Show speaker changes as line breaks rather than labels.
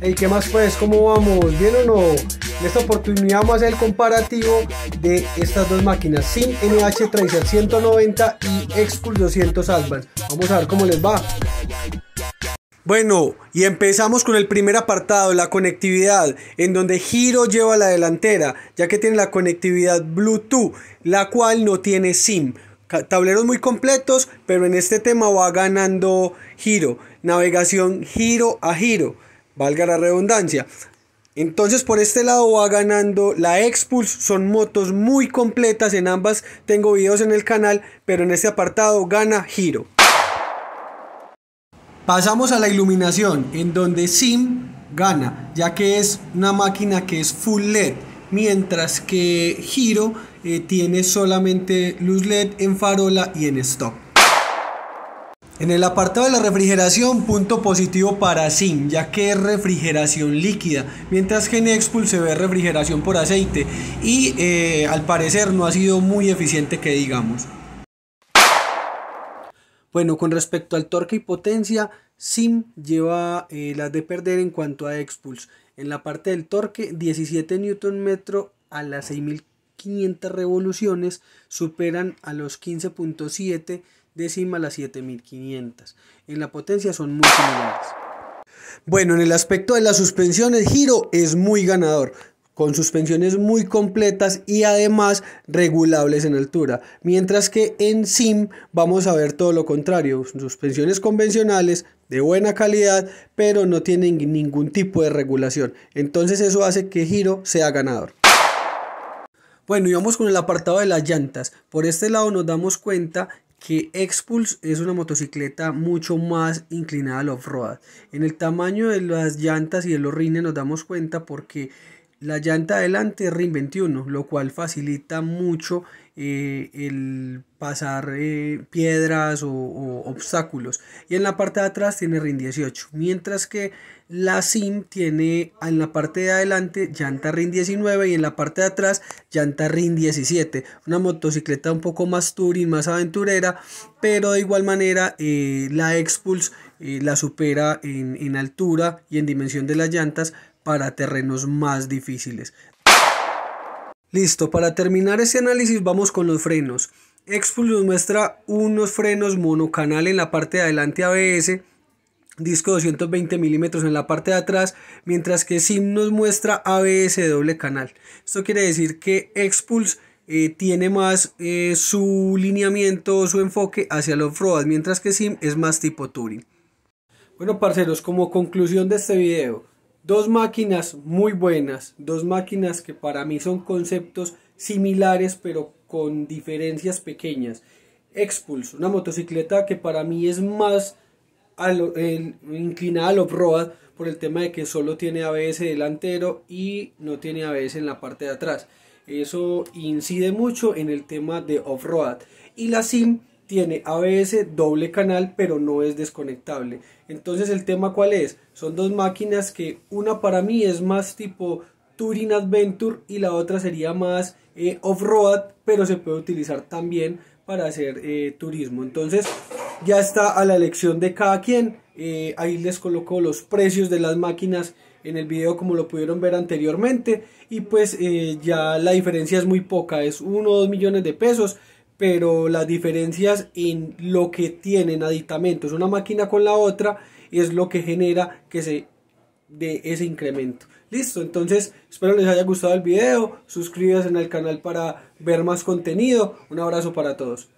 Hey, ¿qué más pues? ¿Cómo vamos? ¿Bien o no? En esta oportunidad vamos a hacer el comparativo de estas dos máquinas, SIM NH Tracer y XCOOL 200 Advance. Vamos a ver cómo les va. Bueno, y empezamos con el primer apartado, la conectividad, en donde Giro lleva la delantera, ya que tiene la conectividad Bluetooth, la cual no tiene SIM. Tableros muy completos, pero en este tema va ganando Giro. Navegación giro a giro valga la redundancia. Entonces por este lado va ganando la Expulse, son motos muy completas, en ambas tengo videos en el canal, pero en este apartado gana Giro. Pasamos a la iluminación, en donde Sim gana, ya que es una máquina que es full LED, mientras que Giro eh, tiene solamente luz LED en farola y en stock en el apartado de la refrigeración, punto positivo para Sim, ya que es refrigeración líquida, mientras que en Expul se ve refrigeración por aceite y eh, al parecer no ha sido muy eficiente que digamos. Bueno, con respecto al torque y potencia, Sim lleva eh, las de perder en cuanto a Expulse. En la parte del torque, 17 Nm a las 6500 revoluciones superan a los 15.7 a las 7500. En la potencia son muy similares. Bueno, en el aspecto de las suspensiones, Giro es muy ganador con suspensiones muy completas y además regulables en altura. Mientras que en SIM vamos a ver todo lo contrario, suspensiones convencionales de buena calidad, pero no tienen ningún tipo de regulación. Entonces eso hace que Giro sea ganador. Bueno, y vamos con el apartado de las llantas. Por este lado nos damos cuenta que Expulse es una motocicleta mucho más inclinada al off-road. En el tamaño de las llantas y de los rines nos damos cuenta porque la llanta delante RIM 21, lo cual facilita mucho eh, el pasar eh, piedras o, obstáculos. Y en la parte de atrás tiene rin 18, mientras que la SIM tiene en la parte de adelante llanta rin 19 y en la parte de atrás llanta rin 17. Una motocicleta un poco más touring, más aventurera, pero de igual manera eh, la Expulse la supera en, en altura y en dimensión de las llantas para terrenos más difíciles. Listo, para terminar este análisis vamos con los frenos. Expul nos muestra unos frenos monocanal en la parte de adelante ABS, disco 220 milímetros en la parte de atrás, mientras que Sim nos muestra ABS doble canal. Esto quiere decir que Expuls eh, tiene más eh, su lineamiento, su enfoque hacia los road, mientras que Sim es más tipo Touring. Bueno, parceros, como conclusión de este video, Dos máquinas muy buenas, dos máquinas que para mí son conceptos similares pero con diferencias pequeñas. Expulse, una motocicleta que para mí es más inclinada al off-road por el tema de que solo tiene ABS delantero y no tiene ABS en la parte de atrás. Eso incide mucho en el tema de off-road. Y la SIM tiene ABS doble canal, pero no es desconectable. Entonces el tema cuál es? Son dos máquinas que una para mí es más tipo Touring Adventure y la otra sería más eh, off-road, pero se puede utilizar también para hacer eh, turismo. Entonces ya está a la elección de cada quien. Eh, ahí les coloco los precios de las máquinas en el video como lo pudieron ver anteriormente y pues ya la diferencia es muy poca, es 1 o 2 millones de pesos pero las diferencias en lo que tienen aditamentos una máquina con la otra es lo que genera que se de ese incremento. Listo, entonces espero les haya gustado el video, suscríbanse el canal para ver más contenido, un abrazo para todos.